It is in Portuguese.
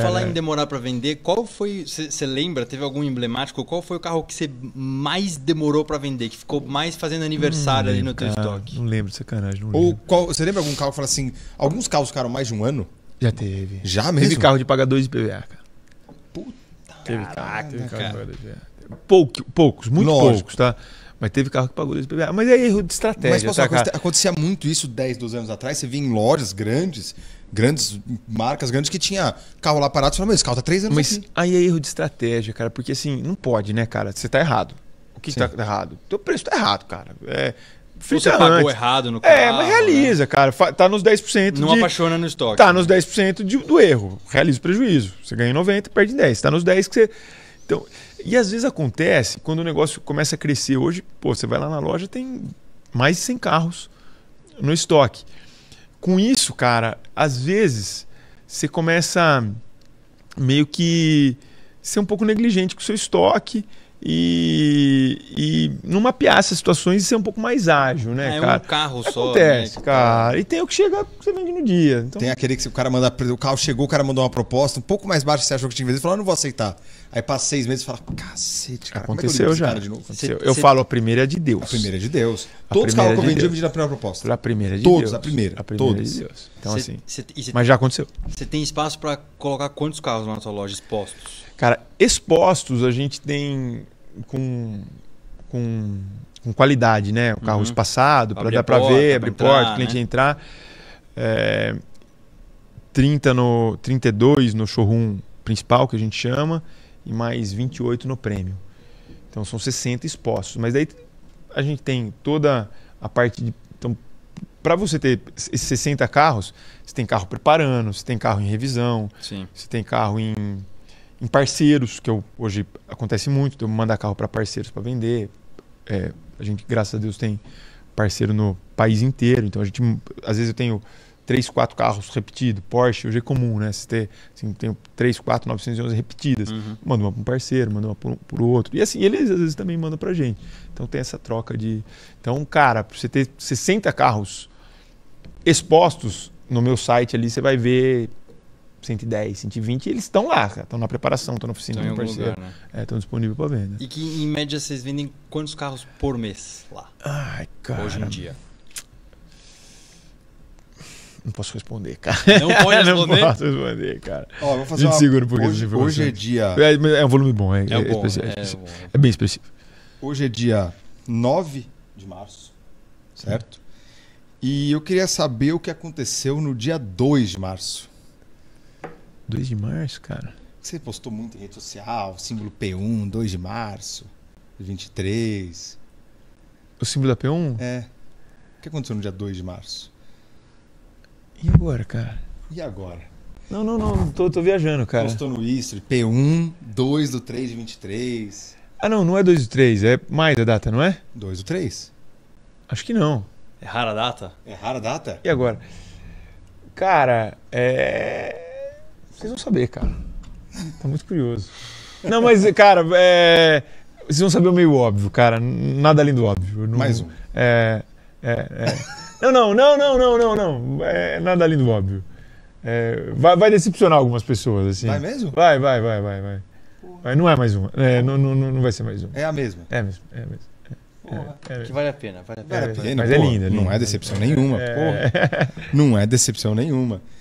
falar em é. demorar para vender, qual foi. Você lembra, teve algum emblemático? Qual foi o carro que você mais demorou para vender? Que ficou mais fazendo aniversário lembro, ali no teu hum, estoque? Não lembro, sacanagem. É não Ou você lembra algum carro que fala assim. Alguns carros ficaram mais de um ano? Já teve. Já mesmo? Teve carro de pagar de PVA, cara. Puta. Teve caraca, carro, teve carro cara. de pagador de PVA. Pouco, poucos, muito Lógico. poucos, tá? Mas teve carro que pagou 2 PVA. Mas é erro de estratégia. Mas posso, tá, acontecia muito isso 10, 12 anos atrás. Você via em lojas grandes grandes marcas, grandes que tinha carro lá parado. Você fala, mas esse carro tá três anos Mas aqui. aí é erro de estratégia, cara, porque assim, não pode, né, cara? Você tá errado. O que, que tá errado? Teu preço tá errado, cara. É, você pagou errado no carro. É, mas né? realiza, né? cara. Tá nos 10%. Não de... apaixona no estoque. Tá nos 10% de, do erro. Realiza o prejuízo. Você ganha 90, perde 10. Tá nos 10 que você. Então, e às vezes acontece quando o negócio começa a crescer. Hoje, pô, você vai lá na loja, tem mais de 100 carros no estoque com isso, cara, às vezes você começa meio que ser um pouco negligente com o seu estoque e, e não mapear essas situações e ser um pouco mais ágil, né, é, cara? É um carro Acontece, só. Acontece, né? cara. E tem o que chega você vende no dia. Então... Tem aquele que o cara manda. O carro chegou, o cara mandou uma proposta um pouco mais baixa que você achou que tinha vendido, e Falou, ah, não vou aceitar. Aí passa seis meses e fala, cacete, cara. É aconteceu é já. Aconteceu. Cê, eu cê... falo, a primeira é de Deus. A primeira é de Deus. A Todos os carros que eu vendi, eu vendi na primeira proposta. A primeira é de Todos, Deus. a primeira. A primeira é Todos. de Deus. Então, cê, assim. mas já aconteceu. Você tem espaço para colocar quantos carros na sua loja expostos? Cara, expostos a gente tem com, com, com qualidade, né? O carro uhum. espaçado, para dar para ver, abrir porta, o cliente né? entrar. É, 30 no, 32 no showroom principal, que a gente chama, e mais 28 no prêmio. Então são 60 expostos. Mas daí a gente tem toda a parte de. Então, para você ter esses 60 carros, você tem carro preparando, você tem carro em revisão, Sim. você tem carro em em parceiros, que eu, hoje acontece muito, de eu mandar carro para parceiros para vender. É, a gente, graças a Deus, tem parceiro no país inteiro. Então a gente, às vezes eu tenho três, quatro carros repetidos. Porsche hoje é comum, né? Você ter, assim, tenho três, quatro 911 repetidas. Uhum. Manda uma para um parceiro, manda uma para o outro. E assim, eles às vezes também mandam para gente. Então tem essa troca de... Então, cara, você ter 60 carros expostos no meu site ali, você vai ver 110, 120, eles estão lá, estão na preparação, estão na oficina, estão parceiro, lugar, né? é, disponíveis para venda. E que em média vocês vendem quantos carros por mês lá? Ai, cara. Hoje em dia. Não posso responder, cara. Não pode responder? não posso responder, cara. Ó, vou fazer A gente uma... segura um hoje, hoje é dia... É, é, um volume bom. É, é, é bom, é é bom. é, bem específico. Hoje é dia 9 de março, certo? Sim. E eu queria saber o que aconteceu no dia 2 de março. 2 de março, cara. Você postou muito em rede social, símbolo P1, 2 de março, 23. O símbolo da P1? É. O que aconteceu no dia 2 de março? E agora, cara? E agora? Não, não, não, tô, tô viajando, cara. Postou no Insta, P1, 2 do 3 de 23. Ah, não, não é 2 do 3, é mais a data, não é? 2 do 3. Acho que não. É rara data? É rara data? E agora? Cara, é vocês vão saber, cara. Tá muito curioso. Não, mas, cara, é... vocês vão saber o meio óbvio, cara. Nada além do óbvio. Não... Mais um. É, é... É... Não, não, não, não, não, não, não. É nada além do óbvio. É, vai, vai, decepcionar algumas pessoas, assim. Vai mesmo? Vai, vai, vai, vai, vai. não é mais uma. É, não, não, não vai ser mais uma. É a mesma. É a mesma, é a mesma. É, que vale a pena, vale a pena. Vale a pena mas é linda, Não é decepção nenhuma, porra. Não é decepção nenhuma.